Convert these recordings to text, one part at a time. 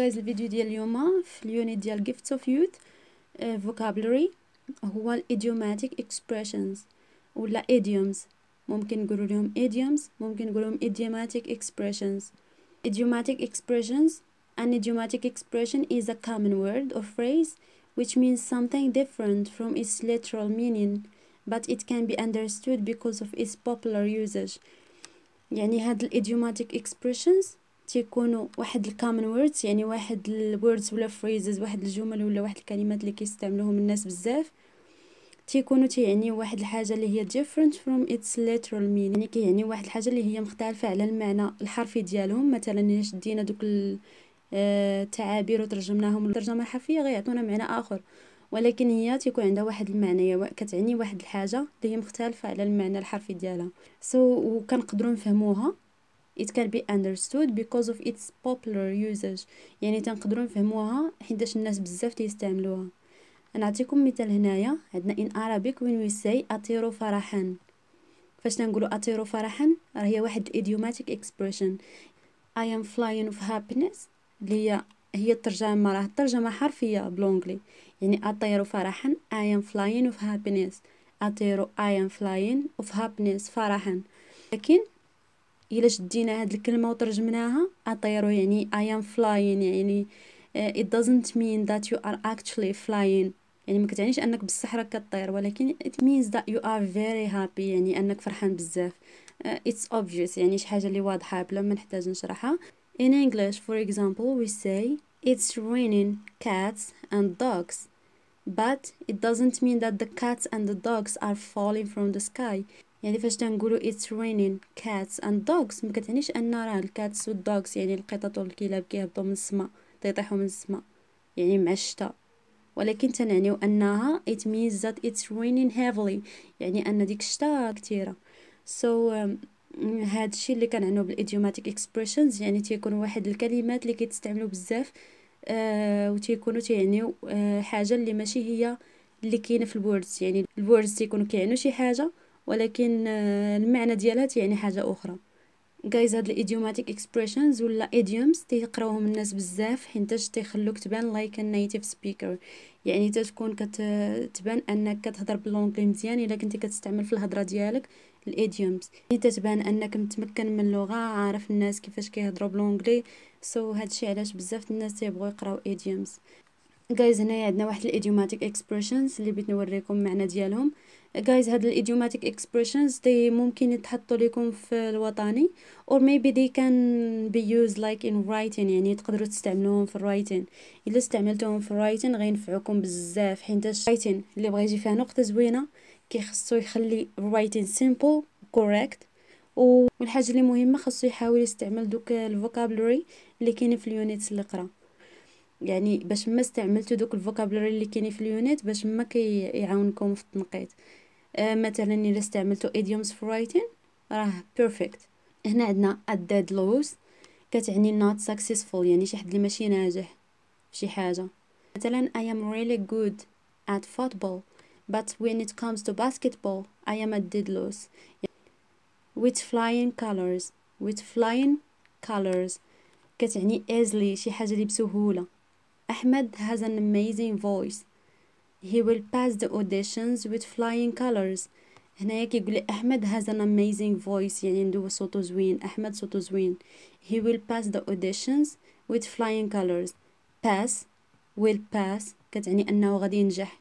جايز الفيديو ديال اليوم في اليونت ديال gifts of youth euh, vocabulary هو idiomatic expressions ولا idioms ممكن نقولوا لهم idioms ممكن نقول لهم idiomatic expressions idiomatic expressions an idiomatic expression is a common word or phrase which means something different from its literal meaning but it can be understood because of its popular usage يعني هاد الidiomatic expressions تيكونوا واحد الكامن ووردز يعني واحد الوردز ولا فريزز واحد الجمل ولا واحد الكلمات اللي كيستعملوهم الناس بزاف تيكونوا تيعنيو واحد الحاجه اللي هي different from its literal meaning يعني كيعني واحد الحاجه اللي هي مختلفه على المعنى الحرفي ديالهم مثلا الا شدينا دوك آه، التعابير وترجمناهم للترجمه الحرفيه غيعطونا معنى اخر ولكن هي تيكون عندها واحد المعنى يعني كتعني واحد الحاجه اللي هي مختلفه على المعنى الحرفي ديالها سو so, وكنقدروا نفهموها it can be understood because of its popular usage يعني تنقدروا نفهموها حيتاش الناس بزاف تيستعملوها نعطيكم مثال هنايا عندنا in Arabic when we say أطيروا فرحا فاش تنقولوا أطيروا فرحا راه هي واحد idiomatic expression I am flying of happiness اللي هي هي الترجمة راه الترجمة حرفية بلونجلي يعني أطيرو فرحا I am flying of happiness أطيرو I am flying of happiness فرحا لكن الا شدينا هاد الكلمه وترجمناها اطيرو يعني I am flying يعني it doesn't mean that you are actually flying يعني ما كتعنيش انك بصح راك كطير ولكن it means that you are very happy يعني انك فرحان بزاف it's obvious يعني شي حاجه اللي واضحه بلا ما نحتاج نشرحها in english for example we say it's raining cats and dogs but it doesn't mean that the cats and the dogs are falling from the sky يعني فاش تنقولوا it's raining cats and dogs ما كتعنيش ان راه الكاتس والدوغز يعني القطط والكلاب كيهبطوا من السماء تيطيحوا من السماء يعني مع الشتاء ولكن تنعنيو انها it means that it's raining heavily يعني ان ديك الشتاء كثيره so um, هذا الشيء اللي كنعنيو بالايديوماتيك اكسبريشنز يعني تيكون واحد الكلمات اللي كيتستعملوا بزاف آه وتيكونوا تيعنيو آه حاجه اللي ماشي هي اللي كاينه في الوردز يعني الوردز تيكونوا كيعنيو شي حاجه ولكن آه، المعنى ديالها تيعني حاجه اخرى جايز هاد الايديوماتيك اكسبريشنز ولا ايديومز تيقراوهم الناس بزاف حيتاش تيخلوك تبان لايك نيتيف سبيكر يعني تتكون كتبان انك كتهضر باللونغلي مزيان الا كنتي كتستعمل في الهضره ديالك الايديومز يعني تتبان انك متمكن من اللغه عارف الناس كيفاش كيهضروا باللونغلي سو so هادشي علاش بزاف الناس تيبغوا يقراو ايديومز جايز هنايا عندنا واحد الايديوماتيك اكسبريشنز اللي بغيت نوريكم المعنى ديالهم جايز هاد الايديوماتيك اكسبريشنز دي ممكن يتحطوا لكم في الوطني او ميبي دي كان بي يوز لايك ان رايتين يعني تقدروا تستعملوهم في الرايتين الا استعملتوهم في الرايتين غينفعوكم بزاف حيت الرايتين اللي بغى يجي فيها نقطه زوينه كيخصو يخلي الرايتين سيمبل كوريكت والحاجه اللي مهمه خصو يحاول يستعمل دوك الفوكابلوري اللي كاين في اليونيتس اللي قرا يعني باش ما استعملتو دوك الفوكابلوري اللي كاين في اليونيت باش ما كيعاونكم في التنقيط مثلا إلا استعملتو idioms for writing راه perfect هنا عندنا at dead loss كتعني not successful يعني شي حد اللي ماشي ناجح شي حاجة مثلا I am really good at football but when it comes to basketball I am at dead loss with flying colors with flying colors كتعني easily شي حاجة اللي بسهولة أحمد has an amazing voice he will pass the auditions with flying colors هنايا كيقول لي احمد has an amazing voice يعني عنده صوته زوين احمد صوته زوين he will pass the auditions with flying colors pass will pass كتعني انه غادي ينجح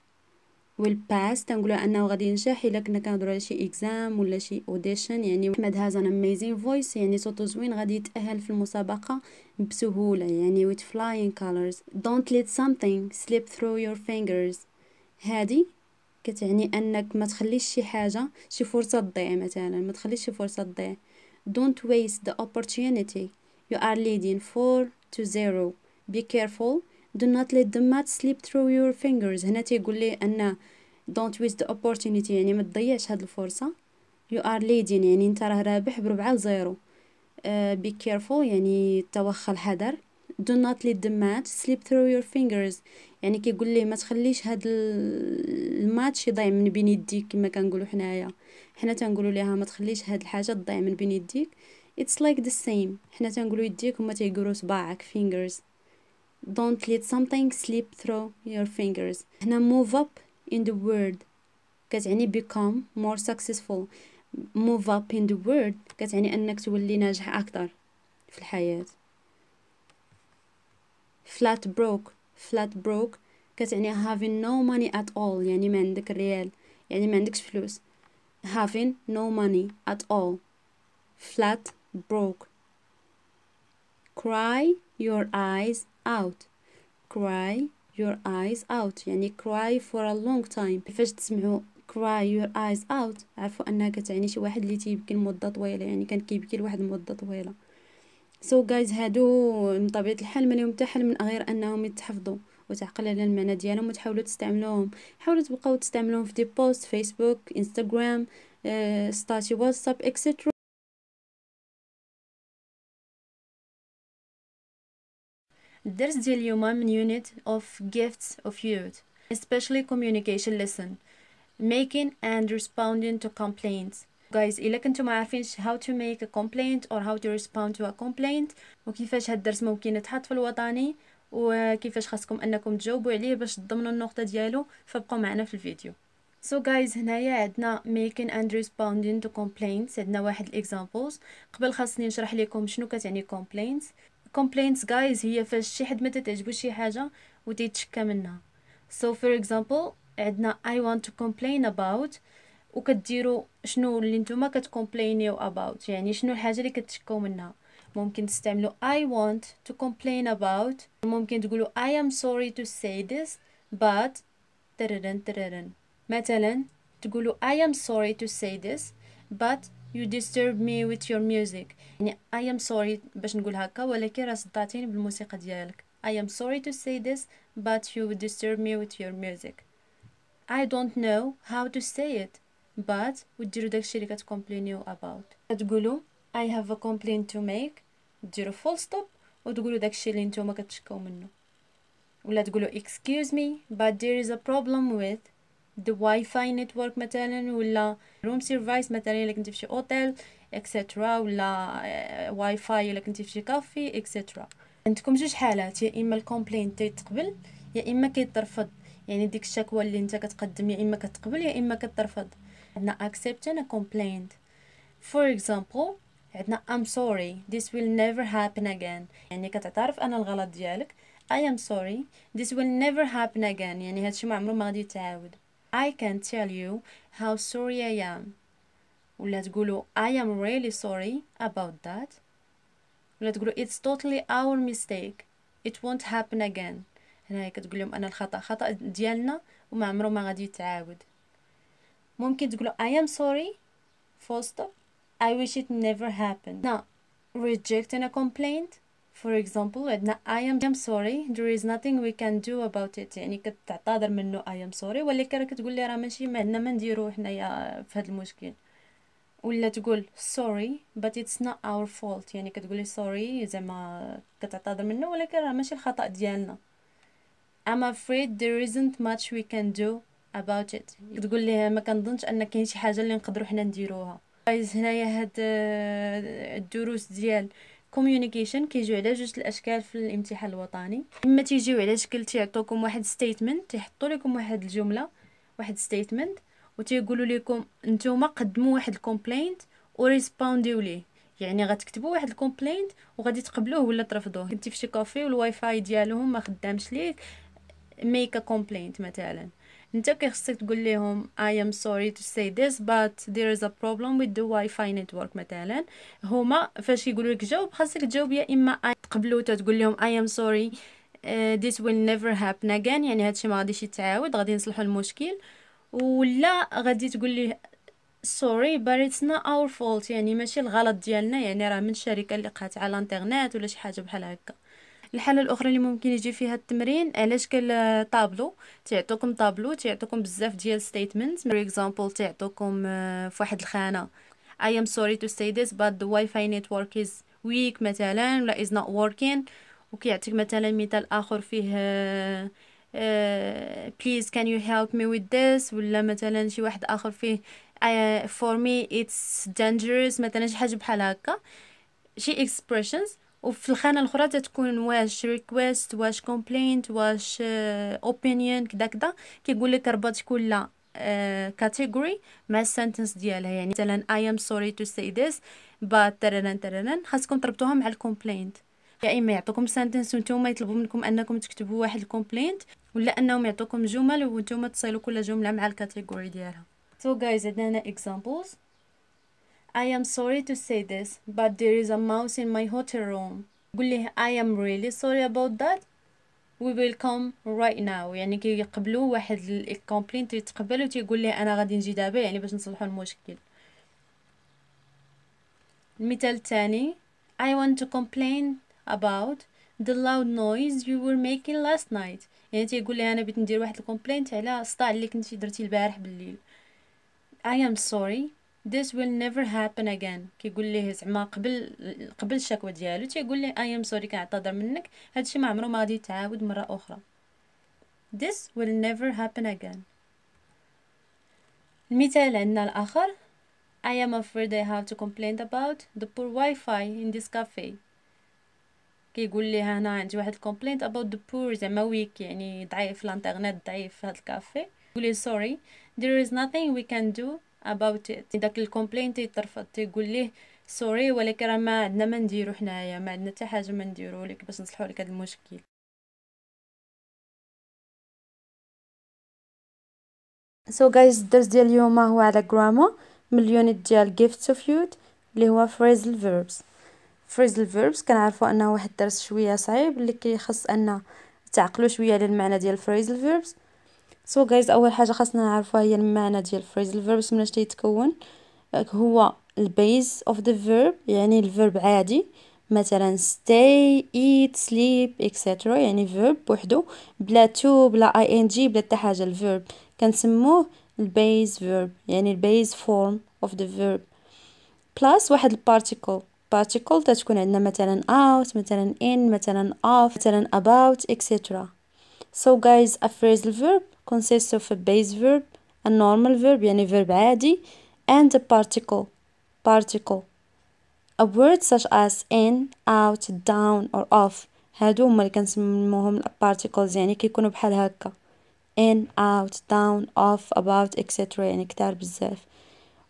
will pass تنقولوا انه غادي ينجح الا كنا كنهضروا على شي اكزام ولا شي اوديشن يعني احمد has an amazing voice يعني صوته زوين غادي يتاهل في المسابقه بسهوله يعني with flying colors don't let something slip through your fingers هادي كتعني انك ما تخليش شي حاجه شي فرصه تضيع مثلا ما تخليش شي فرصه تضيع don't waste the opportunity you are leading 4 to 0 be careful do not let the mat slip through your fingers هنا تيقول لي ان don't waste the opportunity يعني ما تضيعش هاد الفرصه you are leading يعني انت راه رابح بربعة لزيرو uh, be careful يعني توخى الحذر do not let the mat slip through your fingers يعني كيقول ليه ما تخليش هاد الماتش يضيع من بين يديك كما كنقولوا حنايا حنا تنقولوا ليها ما تخليش هاد الحاجه تضيع من بين يديك اتس لايك ذا سيم حنا تنقولوا يديك هما تيقولوا صباعك fingers don't let something slip through your fingers هنا move up in the world كتعني become more successful move up in the world كتعني انك تولي ناجح اكثر في الحياه flat broke flat broke كتعني having no money at all يعني ما عندك ريال يعني ما عندكش فلوس having no money at all flat broke cry your eyes out cry your eyes out يعني cry for a long time كيفاش تسمعوا cry your eyes out عرفوا انها كتعني شي واحد اللي تيبكي لمده طويله يعني كان كيبكي لواحد المده طويله سو so جايز هادو من طبيعه الحال مالهم حتى حل من غير انهم يتحفظوا وتعقل على المعنى ديالهم وتحاولوا تستعملوهم حاولوا تبقاو تستعملوهم في دي بوست فيسبوك انستغرام آه، ستاتي واتساب اكسترا الدرس ديال اليوم من يونيت اوف gifts اوف youth especially communication lesson making and responding to complaints جايز الا كنتو ما عارفينش هاو تو ميك ا كومبلينت اور هاو تو ريسبوند تو ا كومبلينت وكيفاش هاد الدرس ممكن يتحط في الوطني وكيفاش خاصكم انكم تجاوبوا عليه باش تضمنوا النقطه ديالو فبقوا معنا في الفيديو سو جايز هنايا عندنا ميكين اند ريسبوندين تو كومبلينتس عندنا واحد الاكزامبلز قبل خاصني نشرح لكم شنو كتعني كومبلينتس كومبلينتس جايز هي فاش شي حد ما تتعجبو شي حاجه وتيتشكى منها سو فور اكزامبل عندنا I want to complain about وكديروا شنو اللي نتوما كتكومبلينيو اباوت يعني شنو الحاجه اللي كتشكاو منها ممكن تستعملوا I want to complain about ممكن تقولوا I am sorry to say this but تررن تررن مثلا تقولوا I am sorry to say this but you disturb me with your music يعني I am sorry باش نقول هكا ولكن راه صدعتيني بالموسيقى ديالك I am sorry to say this but you disturb me with your music I don't know how to say it but وديرو داكشي اللي كتكومبلينيو اباوت كتقولوا I have a complaint to make ديرو فول ستوب وتقولوا داكشي اللي نتوما كتشكاو منه ولا تقولوا excuse me but there is a problem with the wifi network مثلا ولا room service مثلا الا كنتي في شي اوتيل اكسترا ولا واي فاي الا كنتي في شي كافي اكسترا عندكم جوج حالات يا اما الكومبلين تيتقبل يا اما كيترفض يعني ديك الشكوى اللي انت كتقدم يا اما كتقبل يا اما كترفض عندنا accepting a complaint for example عندنا I'm sorry this will never happen again يعني كتعترف أنا الغلط ديالك I am sorry this will never happen again يعني هادشي ما عمره ما غادي يتعاود I can tell you how sorry I am ولا تقولوا I am really sorry about that ولا تقولوا it's totally our mistake it won't happen again هنا كتقول لهم انا الخطا خطا ديالنا وما عمره ما غادي يتعاود ممكن تقولوا I am sorry full stop I wish it never happened now rejecting a complaint for example عندنا I am, am sorry there is nothing we can do about it يعني كتعتذر منه I am sorry ولكن راه كتقول لي راه ماشي ما عندنا ما نديرو حنايا في هذا المشكل ولا تقول sorry but it's not our fault يعني كتقولي sorry زعما كتعتذر منه ولكن راه ماشي الخطأ ديالنا I'm afraid there isn't much we can do about it تقول ليه ما كنظنش ان كاين شي حاجه اللي نقدروا حنا نديروها فايز هنايا هاد آه، الدروس ديال كوميونيكيشن كيجيو على جوج الاشكال في الامتحان الوطني اما تيجيو على شكل تيعطوكم واحد ستيتمنت تيحطوا لكم واحد الجمله واحد ستيتمنت وتيقولوا لكم نتوما قدموا واحد الكومبلينت وريسبونديو ليه يعني غتكتبوا واحد الكومبلينت وغادي تقبلوه ولا ترفضوه كنتي في شي كافي والواي فاي ديالهم ما خدامش ليك ميك كومبلينت مثلا انت خصك تقول لهم I am sorry to say this but there is a problem with the wifi network مثلا هما فاش يقولوا لك جاوب خاصك تجاوب يا اما تقبلوا تقول لهم I am sorry uh, this will never happen again يعني هادشي ما غاديش يتعاود غادي نصلحوا المشكل ولا غادي تقول لي سوري but it's not our fault يعني ماشي الغلط ديالنا يعني راه من الشركه اللي قات على الانترنت ولا شي حاجه بحال هكا الحاله الاخرى اللي ممكن يجي فيها التمرين على شكل طابلو تيعطوكم طابلو تيعطوكم بزاف ديال ستيتمنت فور اكزامبل تيعطوكم في واحد الخانه I am sorry to say this but the wifi network is weak مثلا ولا is not working وكيعطيك مثلا مثال اخر فيه بليز كان يو هيلب مي ويز ذس ولا مثلا شي واحد اخر فيه فور مي اتس dangerous مثلا شي حاجه بحال هكا شي اكسبريشنز وفي الخانه الاخرى تتكون واش ريكويست واش كومبلينت واش اوبينيون آه، كدا كدا كيقول لك ربط كل كاتيجوري آه، مع السنتنس ديالها يعني مثلا اي ام سوري تو سي this but ترنن ترنن خاصكم تربطوها مع الكومبلينت يا يعني اما يعطوكم سنتنس وانتوما يطلبوا منكم انكم تكتبوا واحد الكومبلينت ولا انهم يعطوكم جمل وانتوما تصيلوا كل جمله مع الكاتيجوري ديالها so guys عندنا هنا examples I am sorry to say this, but there is a mouse in my hotel room. قل I am really sorry about that. We will come right now يعني كيقبلوا واحد الكومبلين تيتقبل وتيقول ليه انا غادي نجي دابا يعني باش نصلحوا المشكل المثال الثاني I want to complain about the loud noise you were making last night يعني تيقول لي انا بغيت ندير واحد الكومبلينت على الصداع اللي كنتي درتي البارح بالليل I am sorry this will never happen again كيقول ليه زعما قبل قبل الشكوى ديالو تيقول ليه I am sorry كنعتذر منك هادشي ما عمره ما غادي يتعاود مره اخرى this will never happen again المثال عندنا الاخر I am afraid I have to complain about the poor Wi-Fi in this cafe كيقول ليها هنا عندي واحد الكومبلينت about the poor زعما ويك يعني ضعيف الانترنت ضعيف في هاد الكافي يقول لي sorry there is nothing we can do about it داك الكومبلين تيطرفض تيقول ليه سوري ولكن راه ما عندنا ما نديرو حنايا ما عندنا حتى حاجه ما نديرو لك باش نصلحو لك هذا المشكل سو so الدرس ديال اليوم هو على جرامو من اليونيت ديال gifts of youth اللي هو phrasal verbs phrasal verbs كنعرفوا انه واحد الدرس شويه صعيب اللي كيخص ان تعقلوا شويه على المعنى ديال phrasal verbs سو so جايز اول حاجه خاصنا نعرفوها هي المعنى ديال الفريز الفيرب باش مناش تيتكون هو البيز اوف ذا فيرب يعني الفيرب عادي مثلا stay eat sleep etc يعني verb بوحدو بلا to بلا جي بلا حتى حاجه الفيرب كنسموه البيز verb يعني البيز form of the verb بلس واحد البارتيكل بارتيكل تتكون عندنا مثلا out مثلا in مثلا اوف مثلا about etc so guys a phrasal verb consists of a base verb, a normal verb يعني verb عادي and a particle particle a word such as in, out, down or off هادو هما اللي كنسموهم particles يعني كيكونوا بحال هكا in, out, down, off, about, etc يعني كتار بزاف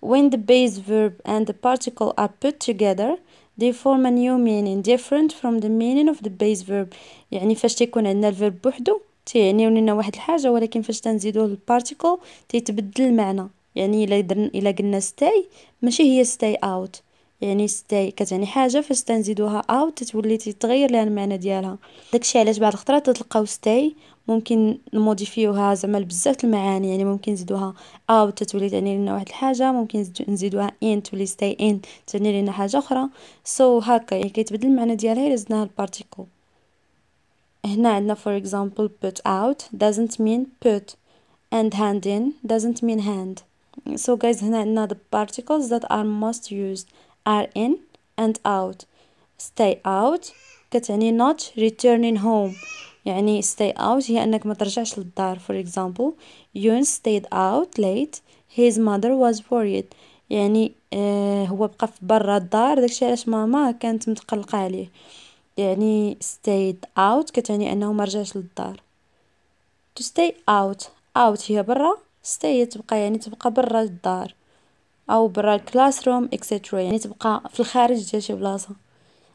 when the base verb and the particle are put together they form a new meaning different from the meaning of the base verb يعني فاش تيكون عندنا الفيرب بوحدو تيعنيو لنا واحد الحاجه ولكن فاش تنزيدوه للبارتيكل تيتبدل المعنى يعني الا درن الا قلنا ستاي ماشي هي ستاي اوت يعني ستاي كتعني حاجه فاش تنزيدوها اوت تتولي تتغير لها المعنى ديالها داكشي علاش بعض الخطرات تلقاو ستاي ممكن نموديفيوها زعما بزاف المعاني يعني ممكن نزيدوها اوت تتولي تعني لنا واحد الحاجه ممكن نزيدوها ان تولي ستاي ان تعني لنا حاجه اخرى سو so, هكا يعني كيتبدل المعنى ديالها الا زدناها البارتيكل هنا عندنا for example put out doesn't mean put and hand in doesn't mean hand so guys هنا عندنا the particles that are most used are in and out stay out كتعني not returning home يعني stay out هي أنك ما ترجعش للدار for example Yun stayed out late his mother was worried يعني آه هو بقى في برا الدار داكشي علاش ماما كانت متقلقة عليه يعني stayed out كتعني انه ما رجعش للدار to stay out out هي برا stay تبقى يعني تبقى برا الدار او برا الكلاس روم etc يعني تبقى في الخارج ديال شي بلاصه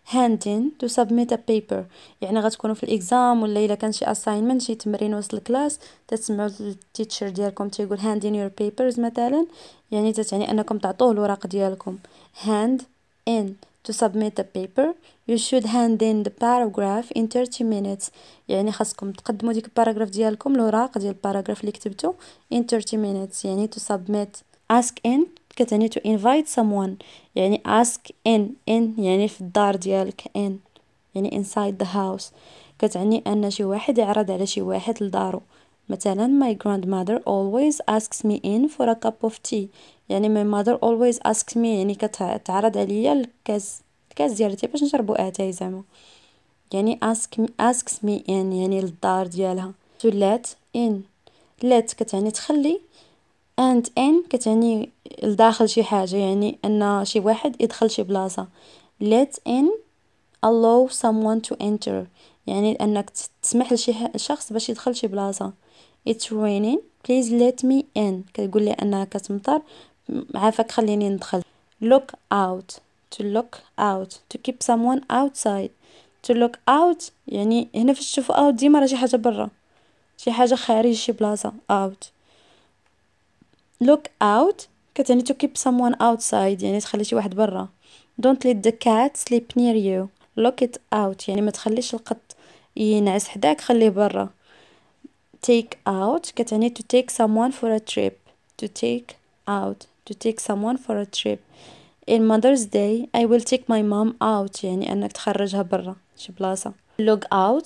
hand in to submit a paper يعني غتكونوا في الاكزام ولا الا كان شي assignment شي تمرين وسط الكلاس تسمعوا التيتشر ديالكم تيقول hand in your papers مثلا يعني تتعني انكم تعطوه الوراق ديالكم hand in to submit a paper you should hand in the paragraph in 30 minutes يعني خاصكم تقدموا ديك الباراغراف ديالكم الوراق ديال الباراغراف اللي كتبتو in 30 minutes يعني to submit ask in كتعني to invite someone يعني ask in in يعني في الدار ديالك in يعني inside the house كتعني ان شي واحد يعرض على شي واحد لدارو مثلا my grandmother always asks me in for a cup of tea يعني my mother always asks me يعني كتعرض عليا الكاس الكاس ديالتي باش نشربو اتاي زعما يعني ask me, asks me in يعني للدار ديالها to let in let كتعني تخلي and in كتعني لداخل شي حاجه يعني ان شي واحد يدخل شي بلاصه let in allow someone to enter يعني انك تسمح لشي شخص باش يدخل شي بلاصه it's raining please let me in كتقول لي انها كتمطر عافاك خليني ندخل look out to look out to keep someone outside to look out يعني هنا فاش تشوفوا out ديما راه شي حاجه برا شي حاجه خارج شي بلاصه out look out كتعني to keep someone outside يعني تخلي شي واحد برا don't let the cat sleep near you look it out يعني ما تخليش القط ينعس حداك خليه برا take out كتعني to take someone for a trip to take out to take someone for a trip in mother's day I will take my mom out يعني انك تخرجها برا شي بلاصه log out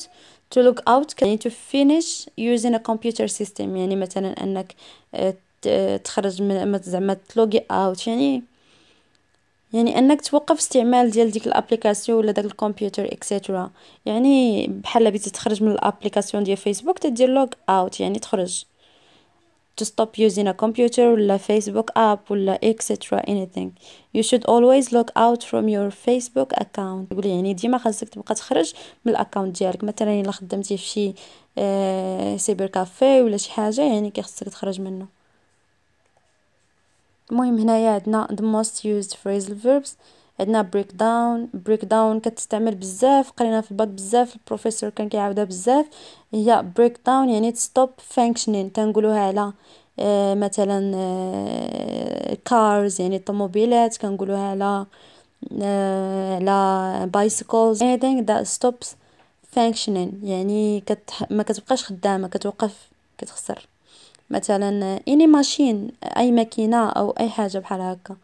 to log out يعني to finish using a computer system يعني مثلا انك آه، آه، تخرج من زعما تلوغي اوت يعني يعني انك توقف استعمال ديال ديك الابليكاسيون ولا داك الكمبيوتر اكسيترا يعني بحال بغيتي تخرج من الابليكاسيون ديال فيسبوك تدير لوغ اوت يعني تخرج to stop using a computer ولا Facebook app ولا etc anything you should always log out from your Facebook account يقول يعني ديما خاصك تبقى تخرج من الاكونت ديالك مثلا الا خدمتي في شي آه سيبر كافي ولا شي حاجه يعني كيخصك تخرج منه المهم هنايا عندنا the most used phrasal verbs عندنا بريك داون بريك داون كتستعمل بزاف قرينا في الباك بزاف البروفيسور كان كيعاودها بزاف هي بريك داون يعني ستوب فانكشنين تنقولوها على آه، مثلا كارز آه، يعني الطوموبيلات كنقولوها على آه، على بايسيكلز anything that stops functioning يعني كتح... ما كتبقاش خدامه كتوقف كتخسر مثلا اني ماشين اي ماكينه او اي حاجه بحال هكا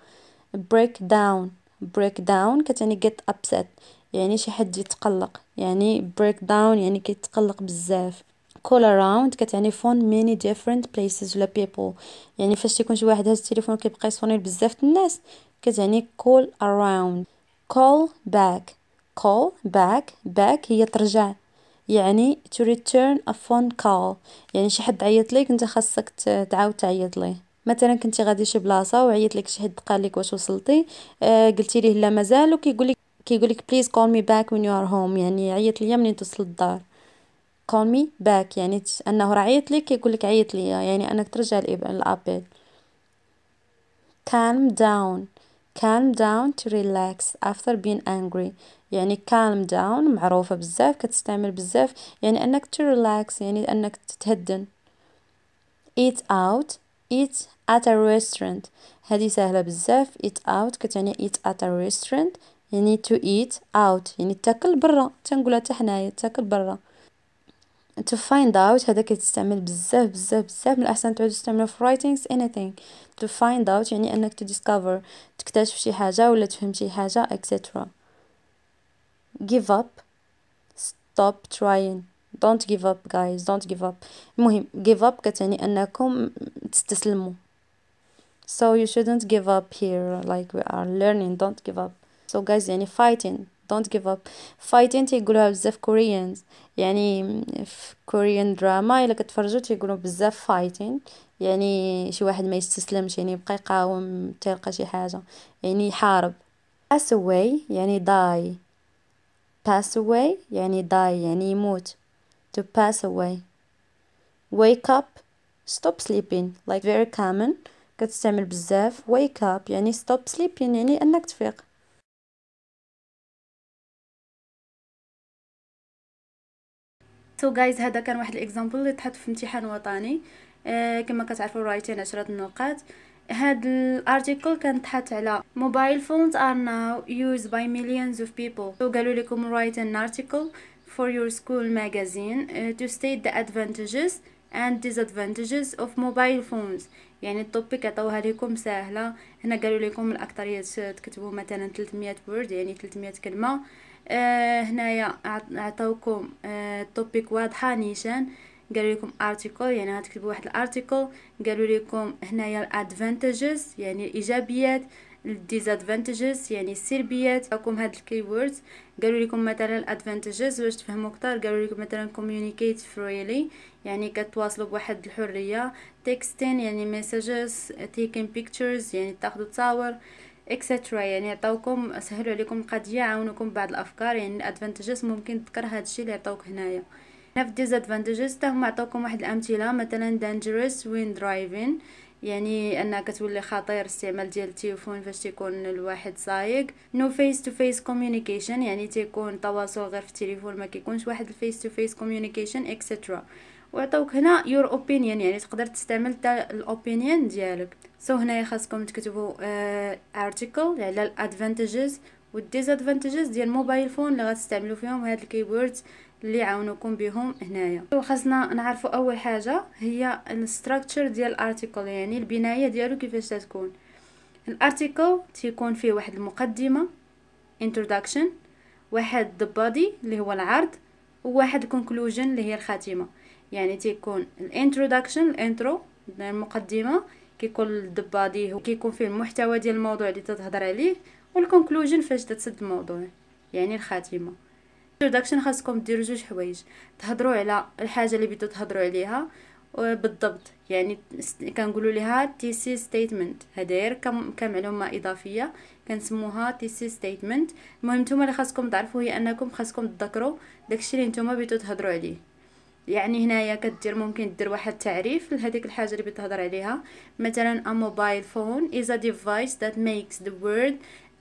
بريك داون break down كتعني get upset يعني شي حد يتقلق يعني break down يعني كيتقلق بزاف call around كتعني phone many different places ولا people يعني فاش تيكون شي واحد هاز التليفون كيبقى يصوني بزاف الناس كتعني call around call back call back back هي ترجع يعني to return a phone call يعني شي حد عيط ليك انت خاصك تعاود تعيط ليه مثلا كنتي غادي شي بلاصه وعيط لك شي حد قال لك واش وصلتي آه، قلتي ليه لا مازال وكيقول لك كيقول لك بليز كول مي باك وين يو ار هوم يعني عيط ليا منين توصل للدار كول مي باك يعني انه راه عيط لك كيقول لك عيط ليا يعني انك ترجع الابيل calm down calm down to relax after being angry يعني calm down معروفة بزاف كتستعمل بزاف يعني أنك to relax يعني أنك تتهدن eat out eat at a restaurant هذه سهلة بزاف eat out كتعني eat at a restaurant يعني to eat out يعني تاكل برا تنقولها حتى حنايا تاكل برا to find out هذا كتستعمل بزاف بزاف بزاف من الاحسن تعود تستعمله في writings anything to find out يعني انك to discover تكتشف شي حاجه ولا تفهم شي حاجه etc give up stop trying دونت جيف اب جايز دونت جيف اب المهم جيف اب كتعني انكم تستسلموا so you shouldn't give up here like we are learning don't give up so guys يعني fighting don't give up fighting تيقولوها بزاف كوريانز يعني في كوريان دراما الا كتفرجوا تيقولوا بزاف fighting يعني شي واحد ما يستسلمش يعني يبقى يقاوم تلقى شي حاجه يعني يحارب pass away يعني die pass away يعني die يعني يموت to pass away. wake up stop sleeping like very common كتستعمل بزاف wake up يعني stop sleeping يعني أنك تفيق سو so جايز هذا كان واحد الاكزامبل اللي تحط في امتحان وطني آه كما كتعرفوا رايتين عشرة النقاط هاد الارتيكل كان تحط على موبايل فونز ار ناو يوز باي مليونز اوف بيبل سو قالوا لكم رايتين ارتيكل for your school magazine uh, to state the advantages and disadvantages of mobile phones يعني التوبيك عطاوها لكم سهله هنا قالوا لكم الاكثريه تكتبوا مثلا 300 وورد يعني 300 كلمه آه هنايا عطاوكم آه التوبيك واضحه نيشان قالوا لكم ارتيكل يعني هتكتبوا واحد الارتيكل قالوا لكم هنايا الادفانتجز يعني الايجابيات الديزادفانتجز يعني السلبيات راكم هاد الكيوردز قالوا لكم مثلا الادفانتجز واش تفهموا اكثر قالوا لكم مثلا كوميونيكيت فريلي يعني كتواصلوا بواحد الحريه تكستين يعني ميساجز تيكين بيكتشرز يعني تاخذوا تصاور اكسترا يعني عطاوكم سهلوا عليكم القضيه عاونوكم بعض الافكار يعني الادفانتجز ممكن تذكر هذا الشيء اللي عطاوك هنايا هنا في ديزادفانتجز حتى هما عطاوكم واحد الامثله مثلا dangerous when driving يعني انها كتولي خطير استعمال ديال التليفون فاش تيكون الواحد سايق نو فيس تو فيس كوميونيكيشن يعني تيكون تواصل غير في التليفون ما كيكونش واحد الفيس تو فيس كوميونيكيشن اكسترا وعطوك هنا يور اوبينيون يعني تقدر تستعمل تا الاوبينيون ديالك سو so هنايا خاصكم تكتبوا ارتيكل uh, على الادفانتجز والديزادفانتجز ديال موبايل فون اللي غتستعملوا فيهم هاد الكيبورد اللي عاونوكم بهم هنايا وخاصنا نعرفوا اول حاجه هي الستراكشر ديال الارتيكل يعني البنايه ديالو كيفاش تتكون الارتيكل تيكون فيه واحد المقدمه introduction واحد the body اللي هو العرض وواحد conclusion اللي هي الخاتمه يعني تيكون الانتروداكشن الانترو المقدمه كيكون الدبادي كيكون فيه المحتوى ديال الموضوع اللي تتهضر عليه والكونكلوجن فاش تسد الموضوع يعني الخاتمه داكشي خاصكم ديروا جوج حوايج تهضروا على الحاجه اللي بدو تهضروا عليها بالضبط يعني كنقولوا لها تي سي ستيتمنت هذا غير كمعلومه اضافيه كنسموها تي سي ستيتمنت المهم نتوما اللي خاصكم تعرفوا هي انكم خاصكم تذكروا داكشي اللي نتوما بغيتو تهضروا عليه يعني هنايا كدير ممكن دير واحد التعريف لهذيك الحاجه اللي بتهضر عليها مثلا ا موبايل فون is a device that makes the world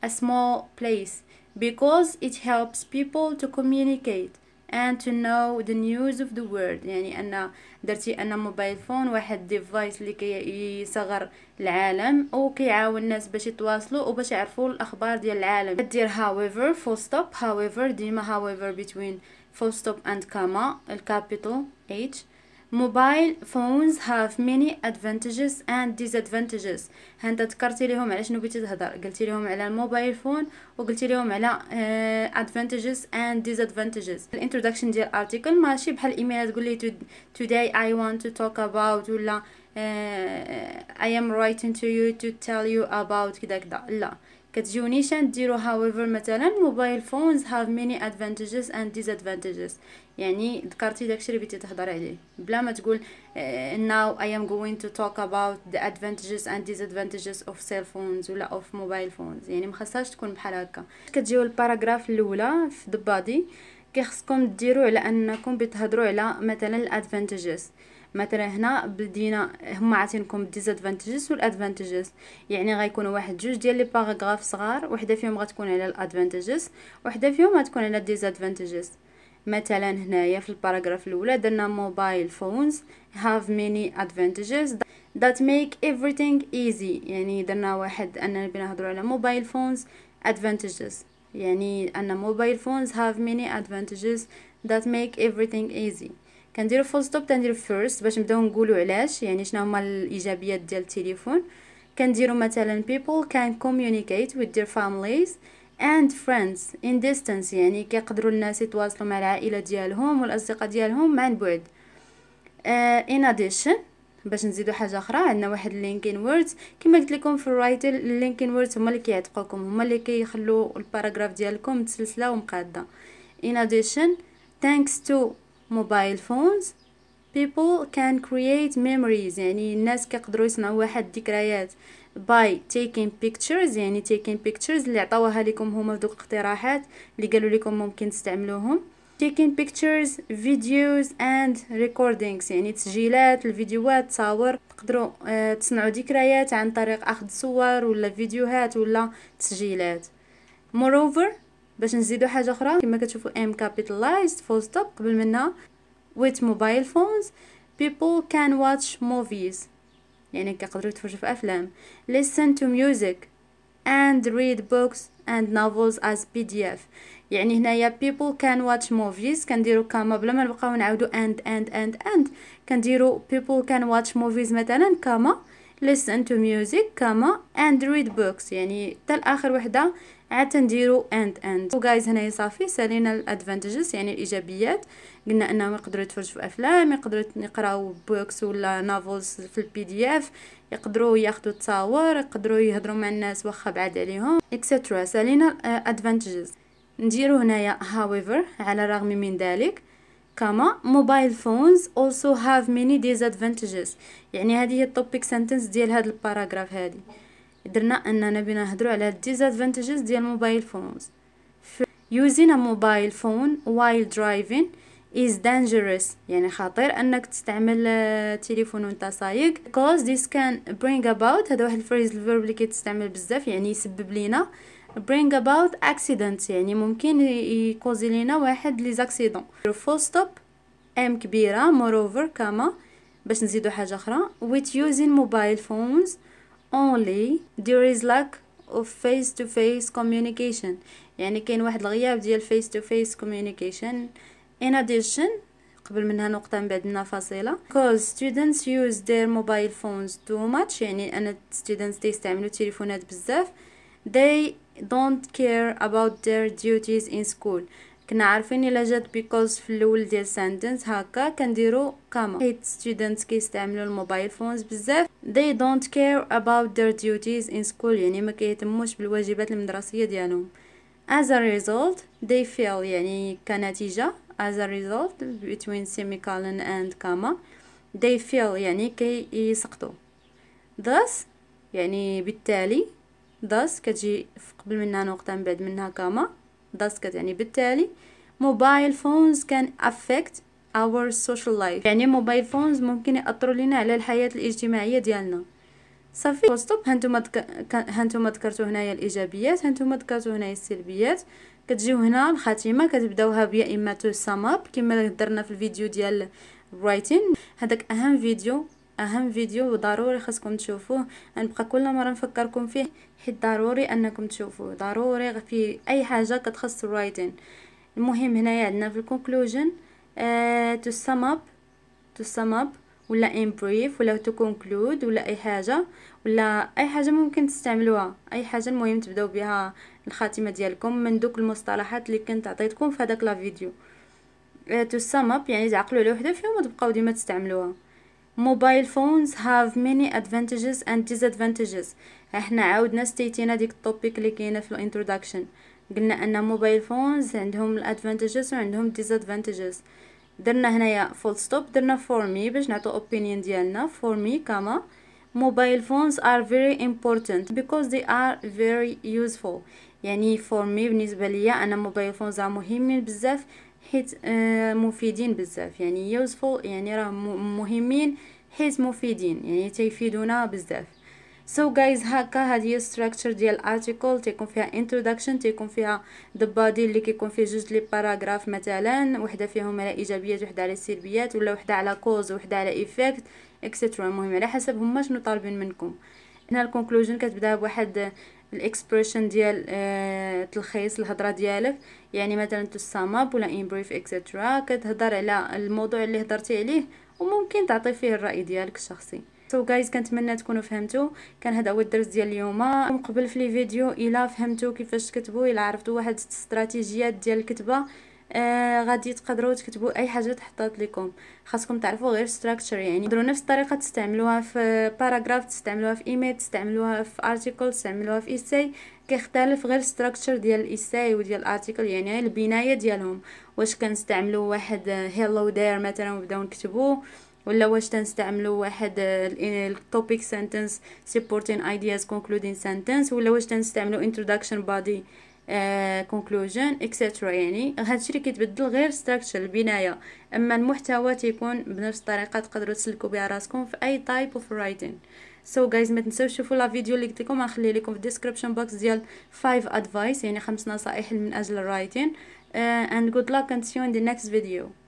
a small place because it helps people to communicate and to know the news of the world يعني ان درتي ان موبايل فون واحد ديفايس اللي كي يصغر العالم وكيعاون الناس باش يتواصلوا وباش يعرفوا الاخبار ديال العالم دير however full stop however ديما however between full stop and comma الكابيتال h موبايل فونز هاف ميني ادفانتجز اند disadvantages انت ذكرتي لهم على شنو بغيتي تهضر قلتي لهم على الموبايل فون وقلتي لهم على ادفانتجز اند disadvantages الانتروداكشن ديال الارتيكل ماشي بحال الايميل تقول لي today i want to talk about ولا uh, i am writing to you to tell you about كذا كذا لا كتجيوني شان ديرو however مثلا موبايل فونز have many advantages and disadvantages يعني ذكرتي داكشي اللي بغيتي تهضري عليه بلا ما تقول آه، now I am going to talk about the advantages and disadvantages of cell phones ولا of mobile phones يعني ما خصهاش تكون بحال هكا كتجيو الباراغراف الاولى في the body كيخصكم ديروا على انكم بتهضروا على مثلا الادفانتجز مثلا هنا بدينا هما عاطينكم الديزادفانتجز والادفانتجز يعني غيكونوا واحد جوج ديال لي باراغراف صغار وحده فيهم غتكون على الادفانتجز وحده فيهم غتكون على الديزادفانتجز مثلا هنايا في الباراغراف الاولى درنا موبايل فونز هاف ميني ادفانتجز that make everything easy يعني درنا واحد اننا بنهضروا على موبايل فونز advantages يعني ان موبايل فونز have many advantages that make everything easy كنديرو فول ستوب تنديرو first باش نبداو نقولو علاش يعني شنو هما الايجابيات ديال التليفون كنديرو مثلا people can communicate with their families and friends in distance يعني كيقدروا الناس يتواصلوا مع العائله ديالهم والاصدقاء ديالهم عن بعد uh, in addition باش نزيدو حاجه اخرى عندنا واحد لينكين ووردز كما قلت لكم في الرايت اللينكين ووردز هما اللي كيعتقوكم هما اللي كيخلو الباراغراف ديالكم متسلسله ومقاده in addition thanks to mobile phones people can create memories يعني الناس كيقدروا يصنعوا واحد الذكريات باي تيكين بيكتشرز يعني تيكين بيكتشرز اللي عطاوها لكم هما في دوك الاقتراحات اللي قالوا لكم ممكن تستعملوهم taking pictures videos and recordings يعني تسجيلات الفيديوهات تصاور تقدروا آه، تصنعوا ذكريات عن طريق اخذ صور ولا فيديوهات ولا تسجيلات moreover باش نزيدو حاجه اخرى كما كتشوفوا ام كابيتالايزد فول ستوب قبل منها with mobile phones people can watch movies لأنك قدروا تفرجوا في أفلام listen to music and read books and novels as PDF يعني هنايا people can watch movies كنديرو كما بلا ما نبقاو نعاودو and and and and كنديرو people can watch movies مثلا كما listen to music كاما and read books يعني حتى لاخر وحده عاد تنديرو اند اند جايز هنايا صافي سالينا الادفانتجز يعني الايجابيات قلنا انهم يقدروا يتفرجوا في افلام يقدروا يقراو بوكس ولا نافلز في البي دي اف يقدروا ياخذوا تصاور يقدروا يهضروا مع الناس واخا بعاد عليهم اكسترا سالينا الادفانتجز نديرو هنايا هاويفر على الرغم من ذلك كما موبايل فونز also have many disadvantages يعني هذه هي التوبيك سنتنس ديال هذا الباراغراف هذه درنا اننا بينا نهضروا على ديزادفانتجز ديال موبايل فونز using a mobile phone while driving is dangerous يعني خطير انك تستعمل التليفون آه، وانت سايق because this can bring about هذا واحد الفريز الفيرب اللي كيتستعمل بزاف يعني يسبب لينا bring about accident يعني ممكن يكوزي لينا واحد لي زاكسيدون full stop ام كبيره moreover كما باش نزيدو حاجه اخرى with using mobile phones only there is lack of face to face communication يعني كاين واحد الغياب ديال face to face communication in addition قبل منها من بعد منها فاصلة cause students use their mobile phones too much يعني أن students تيستعملوا التليفونات بزاف they don't care about their duties in school كنا عارفين الا جات بيكوز في الاول ديال سنتنس هكا كنديرو كاما حيت ستودنت كيستعملوا الموبايل فونز بزاف they don't care about their duties in school يعني ما كيهتموش بالواجبات المدرسيه ديالهم as a result they feel يعني كنتيجه as a result between semicolon and comma they feel يعني كي يسقطوا thus يعني بالتالي thus كتجي قبل منها نقطة من بعد منها comma داسكت يعني بالتالي موبايل فونز كان افكت اور سوشيال لايف يعني موبايل فونز ممكن ياثروا لنا على الحياه الاجتماعيه ديالنا صافي ستوب هانتوما هانتوما ذكرتوا هنايا الايجابيات هانتوما ذكرتوا هنايا السلبيات كتجيو هنا الخاتمه كتبداوها بيا اما تو اب كما درنا في الفيديو ديال الرايتين هذاك اهم فيديو اهم فيديو وضروري خاصكم تشوفوه نبقى كل مره نفكركم فيه حيت ضروري انكم تشوفوه ضروري في اي حاجه كتخص الرايتين المهم هنايا عندنا في الكونكلوجن تو سام اب تو سام اب ولا ان بريف ولا تو كونكلود ولا اي حاجه ولا اي حاجه ممكن تستعملوها اي حاجه المهم تبداو بها الخاتمه ديالكم من دوك المصطلحات اللي كنت عطيتكم في هذاك لا فيديو تو سام اب يعني تعقلوا على وحده فيهم وتبقاو ديما تستعملوها موبايل فونز هاف ميني ادفانتجز اند ديزادفانتجز احنا عاودنا ستيتينا ديك التوبيك اللي كاينه في الانتروداكشن قلنا ان موبايل فونز عندهم الادفانتجز وعندهم ديزادفانتجز درنا هنايا فول ستوب درنا فور مي باش نعطو اوبينيون ديالنا فور مي كما موبايل فونز ار فيري امبورطانت بيكوز دي ار فيري يوزفول يعني فور مي بالنسبه ليا انا موبايل فونز مهمين بزاف حيت آه، مفيدين بزاف يعني useful يعني راه مهمين حيت مفيدين يعني تيفيدونا بزاف سو so guys هكا هذه هي ستراكشر ديال article تيكون فيها introduction تيكون فيها the body اللي كيكون فيه جوج لي باراغراف مثلا وحده فيهم على ايجابيات وحده على سلبيات ولا وحده على cause وحده على effect اكسترا المهم على حسب هما شنو طالبين منكم هنا الكونكلوجن كتبدا بواحد الاكسبريشن ديال اه تلخيص الهضره ديالك يعني مثلا تو ساماب ولا ان بريف اكسترا كتهضر على الموضوع اللي هضرتي عليه وممكن تعطي فيه الراي ديالك الشخصي سو جايز كنتمنى تكونوا فهمتوا كان هذا هو الدرس ديال اليوم قبل في لي فيديو الا فهمتوا كيفاش تكتبوا الا عرفتوا واحد الاستراتيجيات ديال الكتابه آه غادي تقدروا تكتبوا اي حاجه تحطات لكم خاصكم تعرفوا غير ستراكشر يعني درو نفس الطريقه تستعملوها في باراغراف تستعملوها في ايميل تستعملوها في ارتيكل تستعملوها في ايساي كيختلف غير ستراكشر ديال الايساي وديال الارتيكل يعني البنايه ديالهم واش كنستعملوا واحد هيلو آه، دير مثلا نبداو نكتبوا ولا واش تنستعملوا واحد التوبيك سنتنس سيبورتين ايدياز كونكلودين سنتنس ولا واش تنستعملوا introduction بادي كونكلوجن آه، اكسترا يعني هادشي اللي كيتبدل غير ستراكشر البنايه اما المحتوى تيكون بنفس الطريقه تقدروا تسلكوا بها راسكم في اي تايب اوف رايتين سو جايز ما تنساوش تشوفوا لا فيديو اللي قلت لكم غنخلي لكم في الديسكريبشن بوكس ديال 5 ادفايس يعني خمس نصائح من اجل الرايتين اند جود good اند سي يو ان ذا نيكست فيديو